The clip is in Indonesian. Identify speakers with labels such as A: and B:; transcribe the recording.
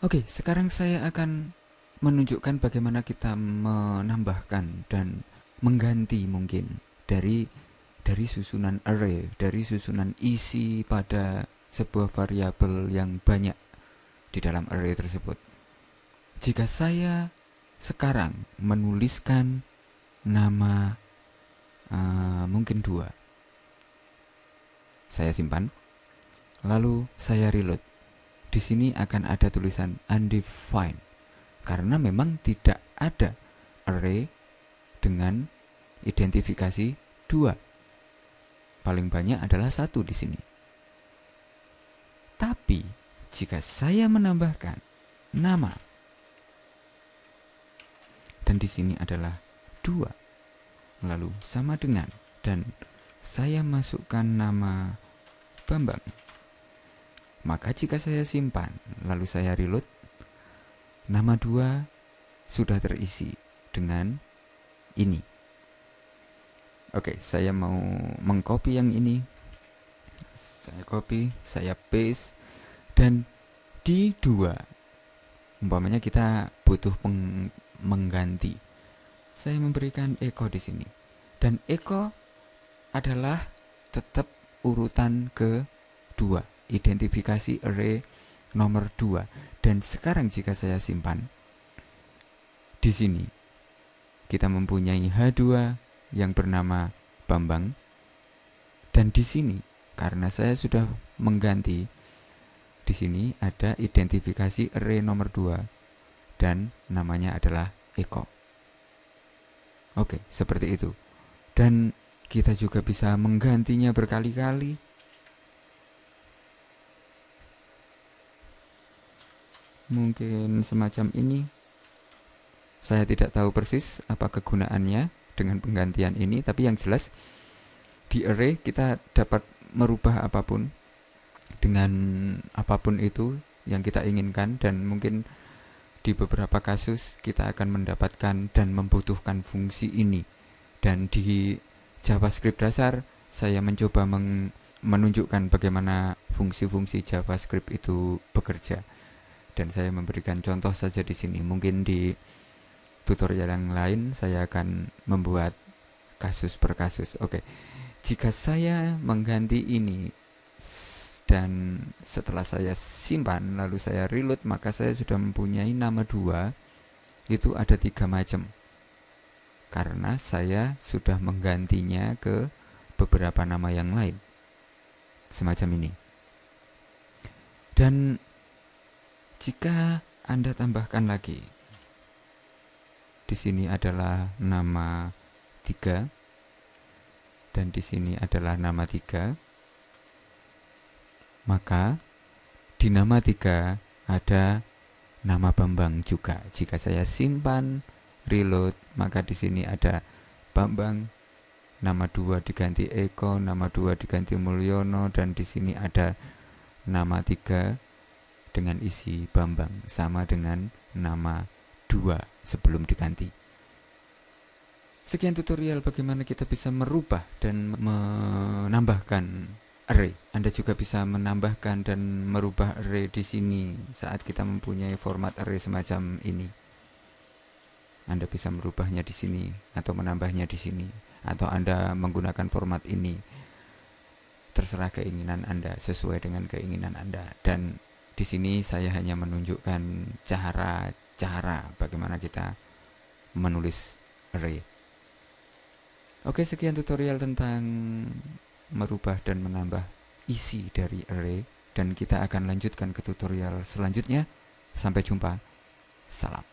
A: Oke, sekarang saya akan menunjukkan bagaimana kita menambahkan dan mengganti mungkin dari dari susunan array, dari susunan isi pada sebuah variabel yang banyak di dalam array tersebut. Jika saya sekarang menuliskan nama uh, mungkin dua, saya simpan, lalu saya reload di sini akan ada tulisan undefined karena memang tidak ada array dengan identifikasi dua. Paling banyak adalah satu di sini. Tapi jika saya menambahkan nama dan di sini adalah dua, lalu sama dengan dan saya masukkan nama Bambang maka jika saya simpan lalu saya reload, nama dua sudah terisi dengan ini. Oke, saya mau mengcopy yang ini. Saya copy, saya paste dan di dua umpamanya kita butuh mengganti. Saya memberikan echo di sini. Dan echo adalah tetap urutan ke dua identifikasi array nomor 2 dan sekarang jika saya simpan di sini kita mempunyai H2 yang bernama Bambang dan di sini karena saya sudah mengganti di sini ada identifikasi array nomor 2 dan namanya adalah Eko. Oke, seperti itu. Dan kita juga bisa menggantinya berkali-kali mungkin semacam ini. Saya tidak tahu persis apa kegunaannya dengan penggantian ini, tapi yang jelas di array kita dapat merubah apapun dengan apapun itu yang kita inginkan dan mungkin di beberapa kasus kita akan mendapatkan dan membutuhkan fungsi ini. Dan di JavaScript dasar saya mencoba menunjukkan bagaimana fungsi-fungsi JavaScript itu bekerja dan saya memberikan contoh saja di sini. Mungkin di tutorial yang lain saya akan membuat kasus per kasus. Oke. Jika saya mengganti ini dan setelah saya simpan lalu saya reload maka saya sudah mempunyai nama dua itu ada tiga macam karena saya sudah menggantinya ke beberapa nama yang lain semacam ini dan jika Anda tambahkan lagi, di sini adalah nama tiga dan di sini adalah nama tiga maka di nama tiga ada nama Bambang juga. Jika saya simpan reload, maka di sini ada Bambang nama dua diganti Eko, nama dua diganti Mulyono dan di sini ada nama tiga dengan isi Bambang sama dengan nama dua sebelum diganti. Sekian tutorial bagaimana kita bisa merubah dan menambahkan array. Anda juga bisa menambahkan dan merubah array di sini saat kita mempunyai format array semacam ini. Anda bisa merubahnya di sini atau menambahnya di sini atau Anda menggunakan format ini. Terserah keinginan Anda sesuai dengan keinginan Anda dan di sini saya hanya menunjukkan cara-cara bagaimana kita menulis array. Oke, sekian tutorial tentang merubah dan menambah isi dari array dan kita akan lanjutkan ke tutorial selanjutnya. Sampai jumpa. Salam.